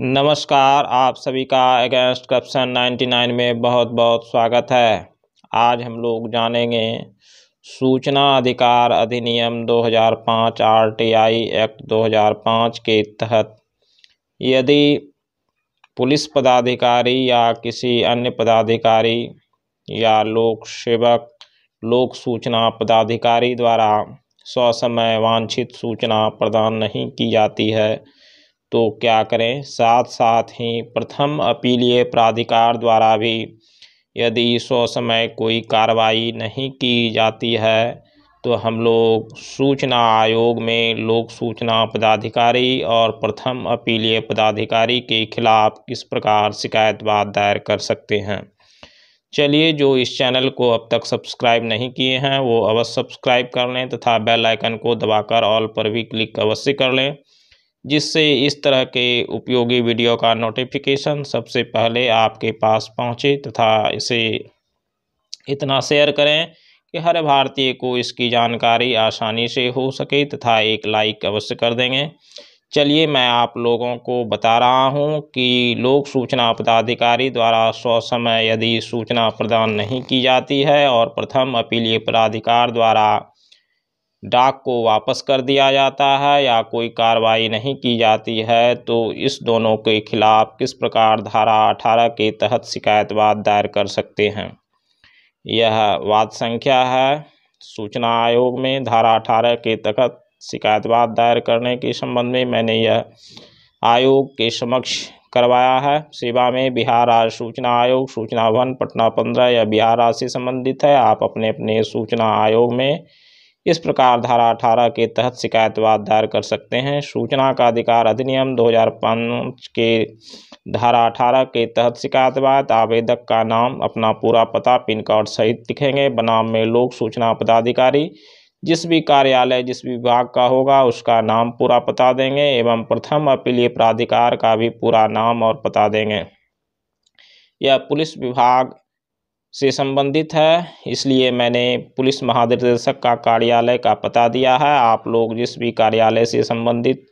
नमस्कार आप सभी का अगेंस्ट करप्शन 99 में बहुत बहुत स्वागत है आज हम लोग जानेंगे सूचना अधिकार अधिनियम 2005 आरटीआई एक्ट 2005 के तहत यदि पुलिस पदाधिकारी या किसी अन्य पदाधिकारी या लोक सेवक लोक सूचना पदाधिकारी द्वारा ससमय वांछित सूचना प्रदान नहीं की जाती है तो क्या करें साथ साथ ही प्रथम अपीलीय प्राधिकार द्वारा भी यदि सौ समय कोई कार्रवाई नहीं की जाती है तो हम लोग सूचना आयोग में लोक सूचना पदाधिकारी और प्रथम अपीलीय पदाधिकारी के खिलाफ किस प्रकार शिकायतवाद दायर कर सकते हैं चलिए जो इस चैनल को अब तक सब्सक्राइब नहीं किए हैं वो अवश्य सब्सक्राइब कर लें तथा बेल आइकन को दबाकर ऑल पर भी क्लिक अवश्य कर लें जिससे इस तरह के उपयोगी वीडियो का नोटिफिकेशन सबसे पहले आपके पास पहुंचे तथा इसे इतना शेयर करें कि हर भारतीय को इसकी जानकारी आसानी से हो सके तथा एक लाइक अवश्य कर देंगे चलिए मैं आप लोगों को बता रहा हूं कि लोक सूचना पदाधिकारी द्वारा स्वसमय यदि सूचना प्रदान नहीं की जाती है और प्रथम अपीलीय पदाधिकार द्वारा डाक को वापस कर दिया जाता है या कोई कार्रवाई नहीं की जाती है तो इस दोनों के खिलाफ किस प्रकार धारा अठारह के तहत शिकायतवाद दायर कर सकते हैं यह वाद संख्या है सूचना आयोग में धारा अठारह के तहत शिकायतवाद दायर करने के संबंध में मैंने यह आयोग के समक्ष करवाया है सेवा में बिहार राज्य सूचना आयोग सूचना भवन पटना पंद्रह या बिहार राज्य से संबंधित है आप अपने अपने सूचना आयोग में इस प्रकार धारा अठारह के तहत शिकायतवाद दायर कर सकते हैं सूचना का अधिकार अधिनियम 2005 के धारा अठारह के तहत शिकायतवाद आवेदक का नाम अपना पूरा पता पिन कोड सहित लिखेंगे बनाम में लोक सूचना पदाधिकारी जिस भी कार्यालय जिस भी विभाग का होगा उसका नाम पूरा पता देंगे एवं प्रथम अपीलीय प्राधिकार का भी पूरा नाम और पता देंगे यह पुलिस विभाग से संबंधित है इसलिए मैंने पुलिस महानिदेशक का कार्यालय का पता दिया है आप लोग जिस भी कार्यालय से संबंधित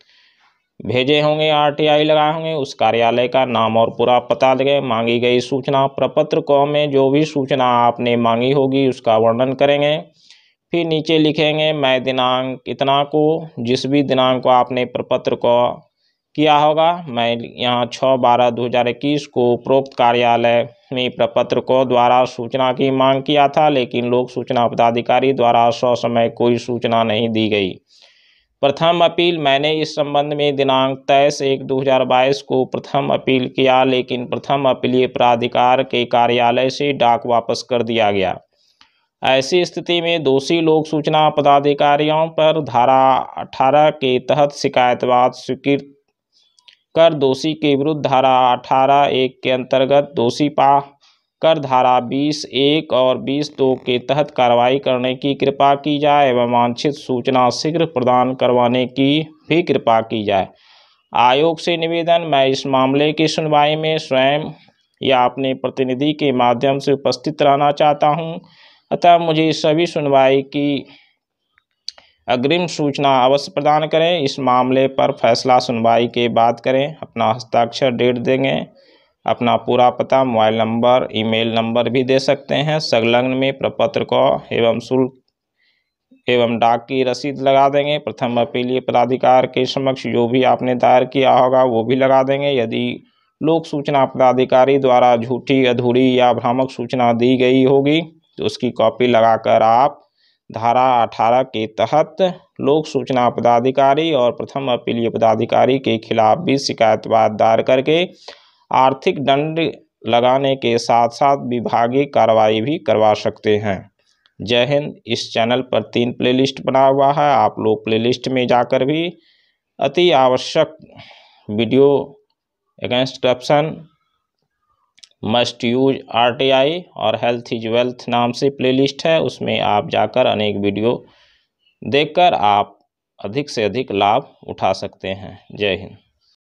भेजे होंगे आरटीआई लगाए होंगे उस कार्यालय का नाम और पूरा पता लगे मांगी गई सूचना प्रपत्र को में जो भी सूचना आपने मांगी होगी उसका वर्णन करेंगे फिर नीचे लिखेंगे मैं दिनांक इतना को जिस भी दिनांक को आपने प्रपत्र को किया होगा मैं यहाँ छः बारह दो हज़ार इक्कीस को उपरोक्त कार्यालय में प्रपत्र को द्वारा सूचना की मांग किया था लेकिन लोक सूचना पदाधिकारी द्वारा समय कोई सूचना नहीं दी गई प्रथम अपील मैंने इस संबंध में दिनांक तेईस एक दो हज़ार बाईस को प्रथम अपील किया लेकिन प्रथम अपीलीय प्राधिकार के कार्यालय से डाक वापस कर दिया गया ऐसी स्थिति में दोषी लोक सूचना पदाधिकारियों पर धारा अठारह के तहत शिकायतवाद स्वीकृत कर दोषी के विरुद्ध धारा अठारह एक के अंतर्गत दोषी पा कर धारा बीस एक और बीस दो के तहत कार्रवाई करने की कृपा की जाए एवं वांछित सूचना शीघ्र प्रदान करवाने की भी कृपा की जाए आयोग से निवेदन मैं इस मामले की सुनवाई में स्वयं या अपने प्रतिनिधि के माध्यम से उपस्थित रहना चाहता हूँ अतः मुझे सभी सुनवाई की अग्रिम सूचना अवश्य प्रदान करें इस मामले पर फैसला सुनवाई के बाद करें अपना हस्ताक्षर डेट देंगे अपना पूरा पता मोबाइल नंबर ईमेल नंबर भी दे सकते हैं संलग्न में प्रपत्र को एवं शुल्क एवं डाक की रसीद लगा देंगे प्रथम अपीलीय पदाधिकार के समक्ष जो भी आपने दायर किया होगा वो भी लगा देंगे यदि लोक सूचना पदाधिकारी द्वारा झूठी अधूरी या भ्रामक सूचना दी गई होगी तो उसकी कॉपी लगाकर आप धारा अठारह के तहत लोक सूचना पदाधिकारी और प्रथम अपीलीय पदाधिकारी के खिलाफ भी शिकायतवाद दायर करके आर्थिक दंड लगाने के साथ साथ विभागीय कार्रवाई भी करवा सकते हैं जय हिंद इस चैनल पर तीन प्लेलिस्ट बना हुआ है आप लोग प्लेलिस्ट में जाकर भी अति आवश्यक video against corruption must use आर और हेल्थ इज वेल्थ नाम से प्लेलिस्ट है उसमें आप जाकर अनेक वीडियो देखकर आप अधिक से अधिक लाभ उठा सकते हैं जय हिंद